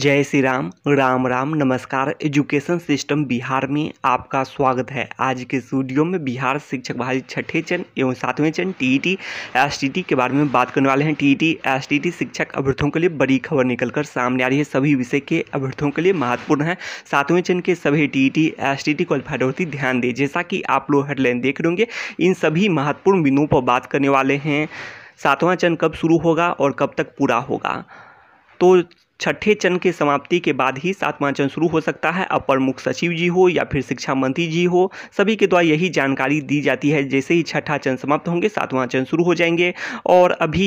जय श्री राम राम राम नमस्कार education system Bihar में आपका स्वागत है आज के स्टूडियो में बिहार शिक्षक भाई छठे चरण एवं सातवें चरण टीईटी एसटीटी के बारे में बात करने वाले हैं टीईटी एसटीटी शिक्षक अभ्यर्थियों के लिए बड़ी खबर निकलकर सामने आ रही है सभी विषय के अभ्यर्थियों के लिए महत्वपूर्ण है सातवें चरण के सभी T T S T qualified होती ध्यान दें जैसा कि आप लोग हेडलाइन देख लेंगे इन सभी महत्वपूर्ण बिंदुओं पर बात करने वाले हैं सातवां चरण कब शुरू होगा और कब तक पूरा होगा तो छठे चरण की समाप्ति के बाद ही सातवां चरण शुरू हो सकता है अपर मुख्य सचिव जी हो या फिर शिक्षा मंत्री जी हो सभी के द्वारा यही जानकारी दी जाती है जैसे ही छठा चरण समाप्त होंगे सातवां चरण शुरू हो जाएंगे और अभी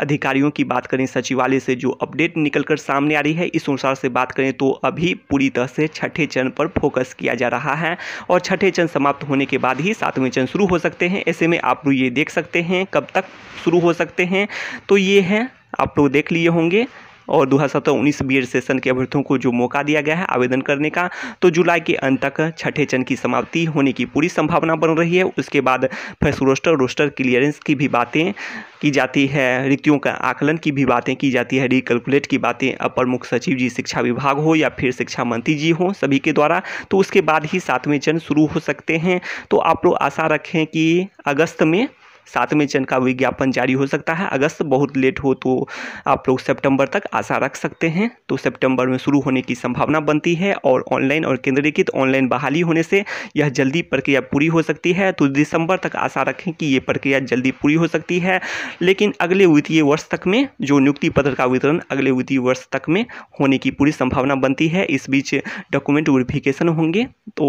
अधिकारियों की बात करें सचिवालय से जो अपडेट निकलकर सामने आ रही है इस अनुसार से बात करें तो अभी पूरी तरह से छठे चरण पर फोकस किया जा रहा है और छठे चरण समाप्त होने के बाद ही सातवें चरण शुरू हो सकते हैं ऐसे में आप लोग ये देख सकते हैं कब तक शुरू हो सकते हैं तो ये हैं आप लोग देख लिए होंगे और दो हज़ार सत्रह उन्नीस बी एड सेशन के अभ्यर्थियों को जो मौका दिया गया है आवेदन करने का तो जुलाई के अंत तक छठे चरण की समाप्ति होने की पूरी संभावना बन रही है उसके बाद फैस रोस्टर रोस्टर क्लियरेंस की भी बातें की जाती है रिक्तियों का आकलन की भी बातें की जाती है रिकलकुलेट की बातें अपर मुख्य सचिव जी शिक्षा विभाग हो या फिर शिक्षा मंत्री जी हों सभी के द्वारा तो उसके बाद ही सातवें चरण शुरू हो सकते हैं तो आप लोग आशा रखें कि अगस्त में सातवें चरण का विज्ञापन जारी हो सकता है अगस्त बहुत लेट हो तो आप लोग सेप्टेम्बर तक आशा रख सकते हैं तो सेप्टेम्बर में शुरू होने की संभावना बनती है और ऑनलाइन और केंद्रीकृत ऑनलाइन बहाली होने से यह जल्दी प्रक्रिया पूरी हो सकती है तो दिसंबर तक आशा रखें कि ये प्रक्रिया जल्दी पूरी हो सकती है लेकिन अगले वित्तीय वर्ष तक में जो नियुक्ति पत्र का वितरण अगले वित्तीय वर्ष तक में होने की पूरी संभावना बनती है इस बीच डॉक्यूमेंट वेरिफिकेशन होंगे तो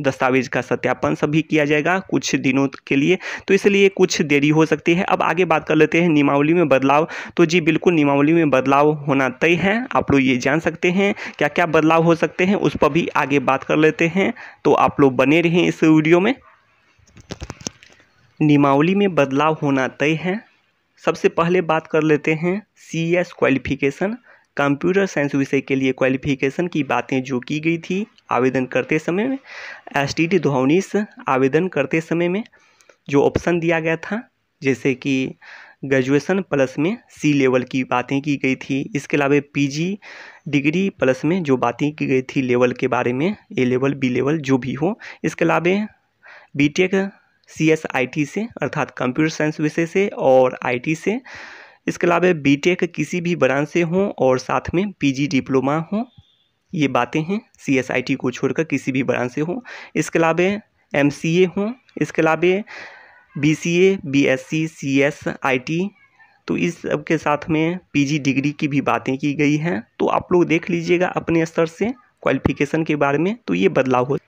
दस्तावेज का सत्यापन सभी किया जाएगा कुछ दिनों के लिए तो इसलिए कुछ कुछ देरी हो सकती है अब आगे बात कर लेते हैं नियमावली में बदलाव तो जी बिल्कुल नियमावली में बदलाव होना तय है आप लोग ये जान सकते हैं क्या क्या बदलाव हो सकते हैं उस पर भी आगे बात कर लेते हैं तो आप लोग बने रहें इस वीडियो में नियमावली में बदलाव होना तय है सबसे पहले बात कर लेते हैं C S qualification computer science विषय के लिए क्वालिफिकेशन की बातें जो की गई थी आवेदन करते समय में एस टी टी दो आवेदन करते समय में जो ऑप्शन दिया गया था जैसे कि ग्रेजुएशन प्लस में सी लेवल की बातें की गई थी इसके अलावा पीजी डिग्री प्लस में जो बातें की गई थी लेवल के बारे में ए लेवल बी लेवल जो भी हो इसके अलावा बीटेक सीएसआईटी से अर्थात कंप्यूटर साइंस विषय से और आईटी से इसके अलावा बीटेक किसी भी ब्रांच से हो और साथ में पीजी डिप्लोमा हो ये बातें हैं सीएसआईटी को छोड़कर किसी भी ब्रांच से हो इसके अलावा ए हों इसके अलावा B C A B S C C S I T तो इस सब के साथ में पीजी डिग्री की भी बातें की गई हैं तो आप लोग देख लीजिएगा अपने स्तर से क्वालिफिकेशन के बारे में तो ये बदलाव हो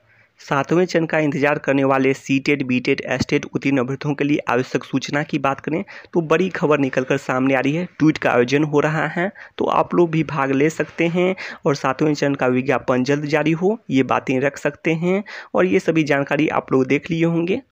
सातवें चरण का इंतजार करने वाले C TET B TET S TET उत्तीर्ण अभ्यर्थियों के लिए आवश्यक सूचना की बात करें तो बड़ी खबर निकलकर सामने आ रही है ट्वीट का आयोजन हो रहा है तो आप लोग भी भाग ले सकते हैं और सातवें चरण का विज्ञापन जल्द जारी हो ये बातें रख सकते हैं और ये सभी जानकारी आप लोग देख लिए होंगे